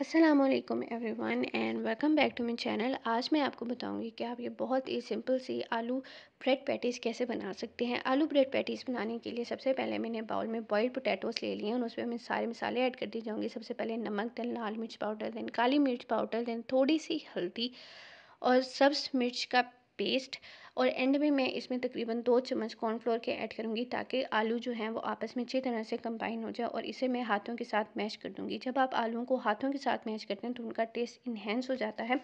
Aslam everyone and welcome back to my channel आज मैं आपको बताऊंगी कि आप ये बहुत ही सिंपल सी आलू ब्रेड पैटीज़ कैसे बना सकते हैं आलू ब्रेड पैटीज़ बनाने के लिए सबसे पहले मैंने बाउल में बॉयल्ड पोटैटोस ले लिए हैं और उसमें मैं सारे मसाले ऐड कर दी जाऊँगी सबसे पहले नमक दें लाल मिर्च पाउडर दें काली मिर्च पाउडर दें थोड़ी सी हल्दी और सब्ज मिर्च का पेस्ट और एंड में मैं इसमें तकरीबन दो चम्मच कॉर्नफ्लोर के ऐड करूँगी ताकि आलू जो हैं वो आपस में अच्छी तरह से कंबाइन हो जाए और इसे मैं हाथों के साथ मैश कर दूँगी जब आप आलूओं को हाथों के साथ मैश करते हैं तो उनका टेस्ट इन्हेंस हो जाता है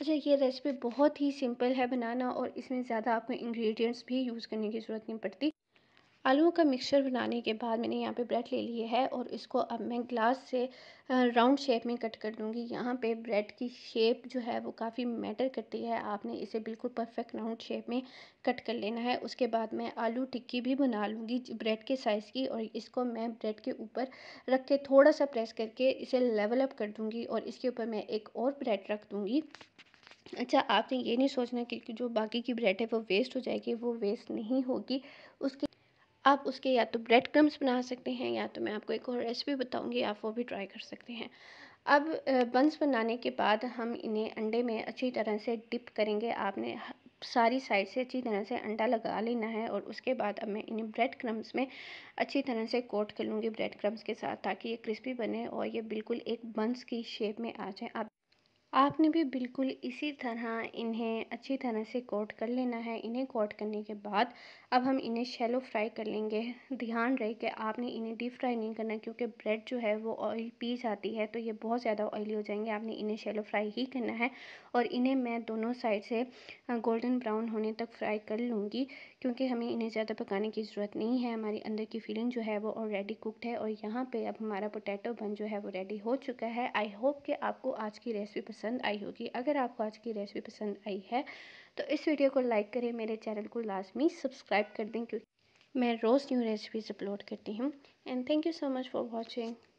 अच्छा ये रेसिपी बहुत ही सिंपल है बनाना और इसमें ज़्यादा आपको इंग्रेडिएंट्स भी यूज़ करने की ज़रूरत नहीं पड़ती आलूओं का मिक्सचर बनाने के बाद मैंने यहाँ पे ब्रेड ले लिए है और इसको अब मैं ग्लास से राउंड शेप में कट कर दूँगी यहाँ पे ब्रेड की शेप जो है वो काफ़ी मैटर करती है आपने इसे बिल्कुल परफेक्ट राउंड शेप में कट कर लेना है उसके बाद मैं आलू टिक्की भी बना लूँगी ब्रेड के साइज़ की और इसको मैं ब्रेड के ऊपर रख के थोड़ा सा प्रेस करके इसे लेवल अप कर दूँगी और इसके ऊपर मैं एक और ब्रेड रख दूँगी अच्छा आपने ये नहीं सोचना कि जो बाकी की ब्रेड है वो वेस्ट हो जाएगी वो वेस्ट नहीं होगी उसके आप उसके या तो ब्रेड क्रम्स बना सकते हैं या तो मैं आपको एक और रेसिपी बताऊंगी आप वो भी ट्राई कर सकते हैं अब बंस बनाने के बाद हम इन्हें अंडे में अच्छी तरह से डिप करेंगे आपने सारी साइड से अच्छी तरह से अंडा लगा लेना है और उसके बाद अब मैं इन्हें ब्रेड क्रम्स में अच्छी तरह से कोट कर लूँगी ब्रेड क्रम्स के साथ ताकि ये क्रिस्पी बने और ये बिल्कुल एक बंस की शेप में आ जाए आप आपने भी बिल्कुल इसी तरह इन्हें अच्छी तरह से कोट कर लेना है इन्हें कोट करने के बाद अब हम इन्हें शेलो फ्राई कर लेंगे ध्यान रहे कि आपने इन्हें डीप फ्राई नहीं करना क्योंकि ब्रेड जो है वो ऑयल पी जाती है तो ये बहुत ज़्यादा ऑयली हो जाएंगे आपने इन्हें शेलो फ्राई ही करना है और इन्हें मैं दोनों साइड से गोल्डन ब्राउन होने तक फ्राई कर लूँगी क्योंकि हमें इन्हें ज़्यादा पकाने की ज़रूरत नहीं है हमारी अंदर की फीलिंग जो है वो ऑलरेडी कुकड है और यहाँ पर अब हमारा पोटैटो बन जो है वो रेडी हो चुका है आई होप कि आपको आज की रेसिपी पसंद पसंद आई होगी अगर आपको आज की रेसिपी पसंद आई है तो इस वीडियो को लाइक करें मेरे चैनल को लाजमी सब्सक्राइब कर दें क्योंकि मैं रोज़ न्यू रेसिपीज़ अपलोड करती हूँ and thank you so much for watching